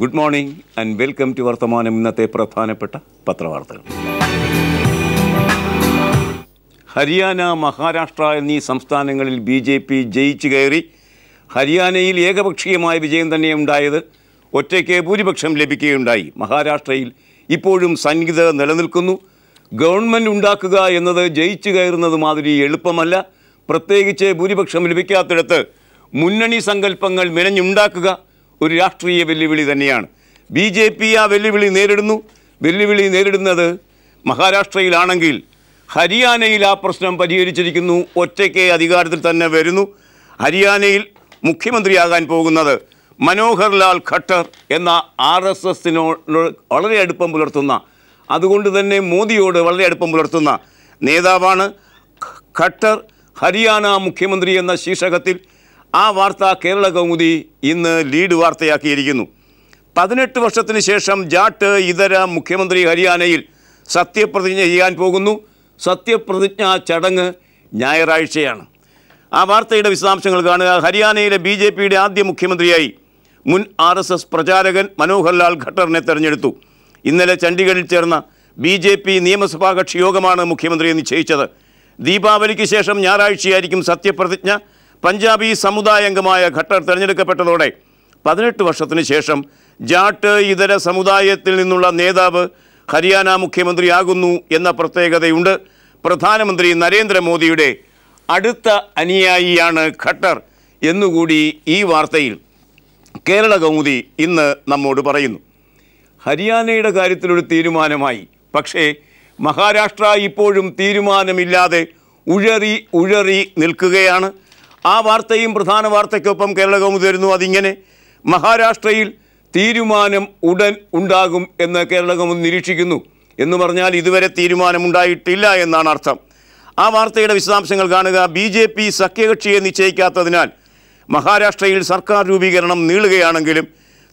good morning and welcome to Varthamanam ഇന്നത്തെ പ്രധാനപ്പെട്ട പത്രവാർത്തകൾ ഹരിയാന മഹാരാഷ്ട്ര എന്നീ സംസ്ഥാനങ്ങളിൽ ബി ജെ പി ജയിച്ചു കയറി ഹരിയാനയിൽ ഏകപക്ഷീയമായ വിജയം തന്നെയുണ്ടായത് ഒറ്റയ്ക്ക് ഭൂരിപക്ഷം ലഭിക്കുകയുണ്ടായി മഹാരാഷ്ട്രയിൽ ഇപ്പോഴും സംഗീത നിലനിൽക്കുന്നു ഗവൺമെൻറ് ഉണ്ടാക്കുക എന്നത് ജയിച്ചു കയറുന്നത് മാതിരി എളുപ്പമല്ല പ്രത്യേകിച്ച് ഭൂരിപക്ഷം ലഭിക്കാത്തിടത്ത് മുന്നണി സങ്കല്പങ്ങൾ മെനഞ്ഞുണ്ടാക്കുക ഒരു രാഷ്ട്രീയ വെല്ലുവിളി തന്നെയാണ് ബി ജെ പി ആ വെല്ലുവിളി നേരിടുന്നു വെല്ലുവിളി നേരിടുന്നത് മഹാരാഷ്ട്രയിലാണെങ്കിൽ ഹരിയാനയിൽ ആ പ്രശ്നം പരിഹരിച്ചിരിക്കുന്നു ഒറ്റയ്ക്ക് അധികാരത്തിൽ തന്നെ വരുന്നു ഹരിയാനയിൽ മുഖ്യമന്ത്രിയാകാൻ പോകുന്നത് മനോഹർ ലാൽ ഖട്ടർ എന്ന ആർ എസ് എസിനോട് വളരെ അടുപ്പം പുലർത്തുന്ന അതുകൊണ്ട് തന്നെ മോദിയോട് വളരെ അടുപ്പം പുലർത്തുന്ന നേതാവാണ് ഖട്ടർ ഹരിയാന മുഖ്യമന്ത്രി എന്ന ശീർഷകത്തിൽ ആ വാർത്ത കേരള കൗമുദി ഇന്ന് ലീഡ് വാർത്തയാക്കിയിരിക്കുന്നു പതിനെട്ട് വർഷത്തിന് ശേഷം ജാട്ട് ഇതര മുഖ്യമന്ത്രി ഹരിയാനയിൽ സത്യപ്രതിജ്ഞ ചെയ്യാൻ പോകുന്നു സത്യപ്രതിജ്ഞ ചടങ്ങ് ഞായറാഴ്ചയാണ് ആ വാർത്തയുടെ വിശദാംശങ്ങൾ കാണുക ഹരിയാനയിലെ ബി ജെ പിയുടെ ആദ്യ മുഖ്യമന്ത്രിയായി മുൻ ആർ എസ് എസ് പ്രചാരകൻ മനോഹർലാൽ ഖട്ടറിനെ തെരഞ്ഞെടുത്തു ഇന്നലെ ചണ്ഡീഗഡിൽ ചേർന്ന ബി ജെ പി നിയമസഭാ കക്ഷി യോഗമാണ് മുഖ്യമന്ത്രിയെ നിശ്ചയിച്ചത് ദീപാവലിക്ക് ശേഷം ഞായറാഴ്ചയായിരിക്കും സത്യപ്രതിജ്ഞ പഞ്ചാബി സമുദായംഗമായ ഖട്ടർ തിരഞ്ഞെടുക്കപ്പെട്ടതോടെ പതിനെട്ട് വർഷത്തിന് ശേഷം ജാട്ട് ഇതര സമുദായത്തിൽ നിന്നുള്ള നേതാവ് ഹരിയാന മുഖ്യമന്ത്രിയാകുന്നു എന്ന പ്രത്യേകതയുണ്ട് പ്രധാനമന്ത്രി നരേന്ദ്രമോദിയുടെ അടുത്ത അനുയായിയാണ് ഖട്ടർ എന്നുകൂടി ഈ വാർത്തയിൽ കേരള കൗമുദി ഇന്ന് നമ്മോട് പറയുന്നു ഹരിയാനയുടെ കാര്യത്തിലൊരു തീരുമാനമായി പക്ഷേ മഹാരാഷ്ട്ര ഇപ്പോഴും തീരുമാനമില്ലാതെ ഉഴറി ഉഴറി നിൽക്കുകയാണ് ആ വാർത്തയും പ്രധാന വാർത്തയ്ക്കൊപ്പം കേരളകൗമുദി വരുന്നു അതിങ്ങനെ മഹാരാഷ്ട്രയിൽ തീരുമാനം ഉടൻ ഉണ്ടാകും എന്ന് കേരളകൗമുദി നിരീക്ഷിക്കുന്നു എന്ന് പറഞ്ഞാൽ ഇതുവരെ തീരുമാനമുണ്ടായിട്ടില്ല എന്നാണ് അർത്ഥം ആ വാർത്തയുടെ വിശദാംശങ്ങൾ കാണുക ബി ജെ പി സഖ്യകക്ഷിയെ നിശ്ചയിക്കാത്തതിനാൽ മഹാരാഷ്ട്രയിൽ സർക്കാർ രൂപീകരണം നീളുകയാണെങ്കിലും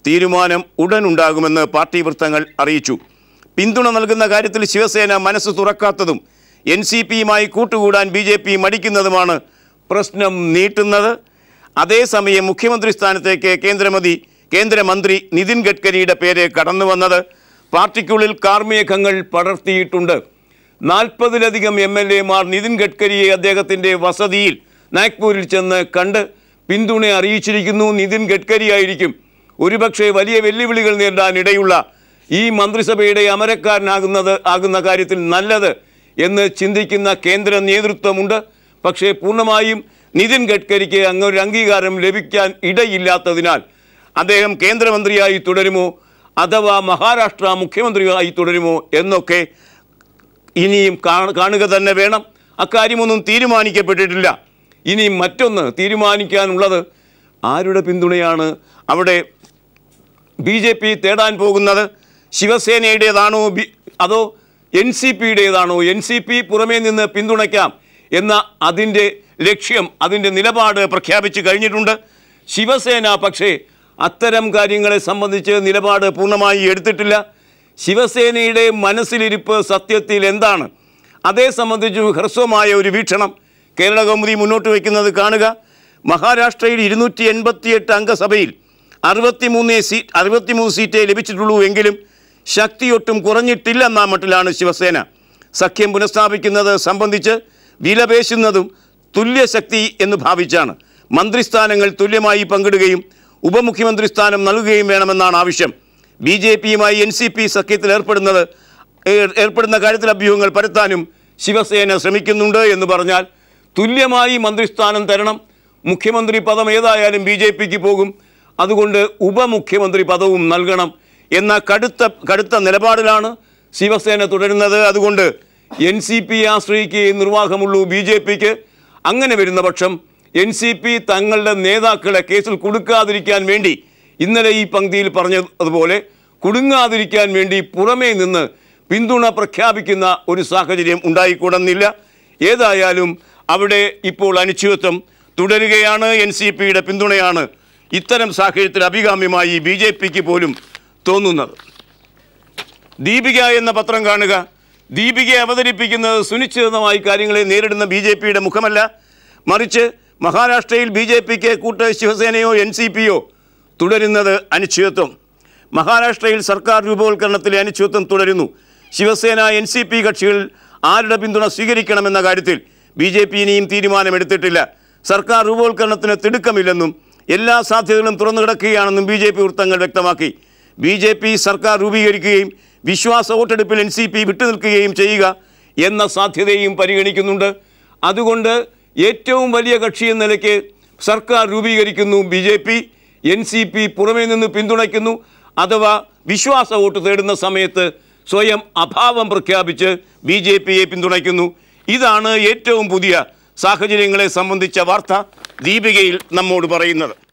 തീരുമാനം ഉടൻ ഉണ്ടാകുമെന്ന് പാർട്ടി വൃത്തങ്ങൾ അറിയിച്ചു പിന്തുണ നൽകുന്ന കാര്യത്തിൽ ശിവസേന മനസ്സ് തുറക്കാത്തതും എൻ സി പിയുമായി കൂട്ടുകൂടാൻ ബി ജെ പി മടിക്കുന്നതുമാണ് പ്രശ്നം നീട്ടുന്നത് അതേസമയം മുഖ്യമന്ത്രി സ്ഥാനത്തേക്ക് കേന്ദ്രമതി കേന്ദ്രമന്ത്രി നിതിൻ ഗഡ്കരിയുടെ പേര് കടന്നു വന്നത് പാർട്ടിക്കുള്ളിൽ കാർമേഘങ്ങൾ പടർത്തിയിട്ടുണ്ട് നാൽപ്പതിലധികം എം എൽ എമാർ നിതിൻ ഗഡ്കരിയെ അദ്ദേഹത്തിൻ്റെ വസതിയിൽ നാഗ്പൂരിൽ ചെന്ന് കണ്ട് പിന്തുണ അറിയിച്ചിരിക്കുന്നു നിതിൻ ഗഡ്കരി ആയിരിക്കും ഒരുപക്ഷെ വലിയ വെല്ലുവിളികൾ നേരിടാനിടയുള്ള ഈ മന്ത്രിസഭയുടെ അമരക്കാരനാകുന്നത് ആകുന്ന കാര്യത്തിൽ നല്ലത് എന്ന് ചിന്തിക്കുന്ന കേന്ദ്ര നേതൃത്വമുണ്ട് പക്ഷേ പൂർണ്ണമായും നിതിൻ ഗഡ്കരിക്ക് അങ്ങൊരു അംഗീകാരം ലഭിക്കാൻ ഇടയില്ലാത്തതിനാൽ അദ്ദേഹം കേന്ദ്രമന്ത്രിയായി തുടരുമോ അഥവാ മഹാരാഷ്ട്ര മുഖ്യമന്ത്രിയായി തുടരുമോ എന്നൊക്കെ ഇനിയും കാണുക തന്നെ വേണം അക്കാര്യമൊന്നും തീരുമാനിക്കപ്പെട്ടിട്ടില്ല ഇനി മറ്റൊന്ന് തീരുമാനിക്കാനുള്ളത് ആരുടെ പിന്തുണയാണ് അവിടെ ബി ജെ പി തേടാൻ പോകുന്നത് ശിവസേനയുടേതാണോ ബി അതോ എൻ സി പിയുടേതാണോ എൻ സി പി പുറമേ നിന്ന് പിന്തുണയ്ക്കാം എന്ന അതിൻ്റെ ലക്ഷ്യം അതിൻ്റെ നിലപാട് പ്രഖ്യാപിച്ചു കഴിഞ്ഞിട്ടുണ്ട് ശിവസേന പക്ഷേ അത്തരം കാര്യങ്ങളെ സംബന്ധിച്ച് നിലപാട് പൂർണ്ണമായി എടുത്തിട്ടില്ല ശിവസേനയുടെ മനസ്സിലിരിപ്പ് സത്യത്തിൽ എന്താണ് അതേ സംബന്ധിച്ച് ഹ്രസ്വമായ ഒരു വീക്ഷണം കേരള കൗമുദി മുന്നോട്ട് വയ്ക്കുന്നത് കാണുക മഹാരാഷ്ട്രയിൽ ഇരുന്നൂറ്റി എൺപത്തിയെട്ട് അംഗസഭയിൽ അറുപത്തിമൂന്ന് സീറ്റ് അറുപത്തിമൂന്ന് സീറ്റേ ലഭിച്ചിട്ടുള്ളൂ എങ്കിലും ശക്തിയൊട്ടും കുറഞ്ഞിട്ടില്ലെന്ന മട്ടിലാണ് ശിവസേന സഖ്യം പുനഃസ്ഥാപിക്കുന്നത് സംബന്ധിച്ച് വിലപേശുന്നതും തുല്യശക്തി എന്ന് ഭാവിച്ചാണ് മന്ത്രിസ്ഥാനങ്ങൾ തുല്യമായി പങ്കിടുകയും ഉപമുഖ്യമന്ത്രി സ്ഥാനം നൽകുകയും വേണമെന്നാണ് ആവശ്യം ബി ജെ പിയുമായി എൻ സി പി സഖ്യത്തിൽ ഏർപ്പെടുന്നത് ഏർപ്പെടുന്ന കാര്യത്തിൽ അഭ്യൂഹങ്ങൾ പരത്താനും ശിവസേന ശ്രമിക്കുന്നുണ്ട് എന്ന് പറഞ്ഞാൽ തുല്യമായി മന്ത്രിസ്ഥാനം തരണം മുഖ്യമന്ത്രി പദം ഏതായാലും ബി ജെ പിക്ക് പോകും അതുകൊണ്ട് ഉപമുഖ്യമന്ത്രി പദവും നൽകണം എന്ന കടുത്ത കടുത്ത നിലപാടിലാണ് ശിവസേന തുടരുന്നത് അതുകൊണ്ട് എൻ സി പി ആശ്രയിക്കുകയും നിർവാഹമുള്ളൂ ബി ജെ പിക്ക് അങ്ങനെ വരുന്ന പക്ഷം എൻ സി പി തങ്ങളുടെ നേതാക്കളെ കേസിൽ കൊടുക്കാതിരിക്കാൻ വേണ്ടി ഇന്നലെ ഈ പങ്ക്തിയിൽ പറഞ്ഞതുപോലെ കുടുങ്ങാതിരിക്കാൻ വേണ്ടി പുറമേ നിന്ന് പിന്തുണ പ്രഖ്യാപിക്കുന്ന ഒരു സാഹചര്യം ഉണ്ടായിക്കൂടുന്നില്ല ഏതായാലും അവിടെ ഇപ്പോൾ അനിശ്ചിതത്വം തുടരുകയാണ് എൻ സി പിയുടെ പിന്തുണയാണ് ഇത്തരം സാഹചര്യത്തിൽ അഭികാമ്യമായി ബി ജെ പിക്ക് പോലും തോന്നുന്നത് ദീപിക എന്ന പത്രം കാണുക ദീപികയെ അവതരിപ്പിക്കുന്നത് സുനിശ്ചിതമായി കാര്യങ്ങളെ നേരിടുന്ന ബി ജെ പിയുടെ മുഖമല്ല മറിച്ച് മഹാരാഷ്ട്രയിൽ ബി ജെ പിക്ക് കൂട്ട് ശിവസേനയോ എൻ സി പിയോ തുടരുന്നത് അനിശ്ചിതത്വം മഹാരാഷ്ട്രയിൽ സർക്കാർ രൂപവൽക്കരണത്തിലെ അനിശ്ചിതത്വം തുടരുന്നു ശിവസേന എൻ സി പി കക്ഷികൾ ആരുടെ പിന്തുണ സ്വീകരിക്കണമെന്ന കാര്യത്തിൽ ബി ജെ പി ഇനിയും തീരുമാനമെടുത്തിട്ടില്ല സർക്കാർ രൂപവൽക്കരണത്തിന് തിടുക്കമില്ലെന്നും എല്ലാ സാധ്യതകളും തുറന്നു കിടക്കുകയാണെന്നും ബി ജെ പി വൃത്തങ്ങൾ വ്യക്തമാക്കി ബി ജെ പി സർക്കാർ രൂപീകരിക്കുകയും വിശ്വാസ വോട്ടെടുപ്പിൽ എൻ സി പി വിട്ടുനിൽക്കുകയും ചെയ്യുക എന്ന സാധ്യതയും പരിഗണിക്കുന്നുണ്ട് അതുകൊണ്ട് ഏറ്റവും വലിയ കക്ഷി എന്ന നിലയ്ക്ക് സർക്കാർ രൂപീകരിക്കുന്നു B J P N C P പുറമേ നിന്ന് പിന്തുണയ്ക്കുന്നു അഥവാ വിശ്വാസ വോട്ട് തേടുന്ന സമയത്ത് സ്വയം അഭാവം പ്രഖ്യാപിച്ച് ബി ജെ പിയെ പിന്തുണയ്ക്കുന്നു ഇതാണ് ഏറ്റവും പുതിയ സാഹചര്യങ്ങളെ സംബന്ധിച്ച വാർത്ത ദീപികയിൽ നമ്മോട് പറയുന്നത്